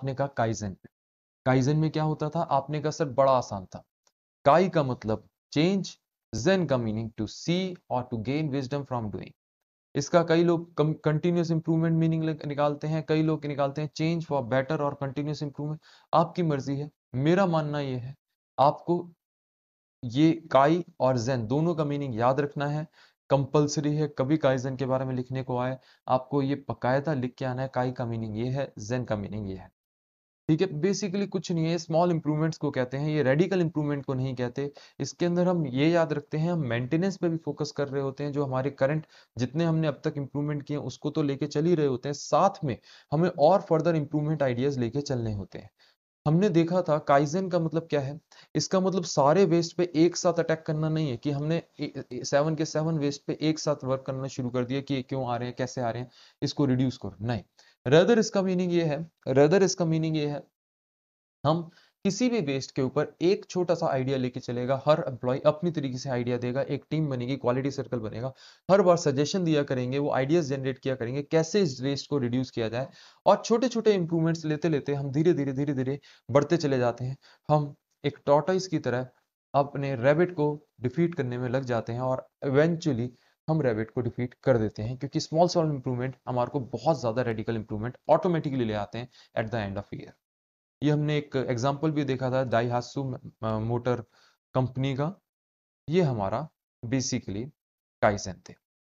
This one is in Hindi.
आपने कहा काइजन काइजन में क्या होता था आपने कहा सर बड़ा आसान था काई का मतलब चेंज जेन का मीनिंग टू सी और to gain wisdom from doing इसका कई लोग कंटिन्यूस इंप्रूवमेंट मीनिंग निकालते हैं कई लोग निकालते हैं चेंज फॉर बेटर और कंटिन्यूस इंप्रूवमेंट आपकी मर्जी है मेरा मानना यह है आपको ये काई और जेन दोनों का मीनिंग याद रखना है कंपलसरी है कभी काई जेन के बारे में लिखने को आए आपको ये बकायदा लिख के आना है काई का मीनिंग ये है जेन का मीनिंग ये है ठीक है बेसिकली कुछ नहीं है स्मॉल इंप्रूवमेंट्स को कहते हैं ये रेडिकल इंप्रूवमेंट को नहीं कहते इसके अंदर हम ये याद रखते हैं हम मेंटेनेंस पे भी फोकस कर रहे होते हैं जो हमारे करंट जितने हमने अब तक इंप्रूवमेंट किए उसको तो लेके चल ही रहे होते हैं साथ में हमें और फर्दर इंप्रूवमेंट आइडियाज लेके चलने होते हैं हमने देखा था काइजन का मतलब क्या है इसका मतलब सारे वेस्ट पे एक साथ अटैक करना नहीं है कि हमने सेवन के सेवन वेस्ट पे एक साथ वर्क करना शुरू कर दिया कि क्यों आ रहे हैं कैसे आ रहे हैं इसको रिड्यूस करो नहीं रदर इसका मीनिंग ये है रदर इसका मीनिंग ये है हम किसी भी वेस्ट के ऊपर एक छोटा सा आइडिया लेके चलेगा हर एम्प्लॉय अपनी तरीके से आइडिया देगा एक टीम बनेगी क्वालिटी सर्कल बनेगा हर बार सजेशन दिया करेंगे वो आइडियाज जनरेट किया करेंगे कैसे इस वेस्ट को रिड्यूस किया जाए और छोटे छोटे इंप्रूवमेंट्स लेते लेते हम धीरे धीरे धीरे धीरे बढ़ते चले जाते हैं हम एक टॉटाइस की तरह अपने रेबिट को डिफीट करने में लग जाते हैं और इवेंचुअली हम रेबिट को डिफीट कर देते हैं क्योंकि स्मॉल स्मॉल इंप्रूवमेंट हमारे को बहुत ज़्यादा रेडिकल इंप्रूवमेंट ऑटोमेटिकली ले आते हैं at the end of year ये हमने एक एग्जाम्पल भी देखा था डाईहासू मोटर कंपनी का ये हमारा बेसिकली काइजन थे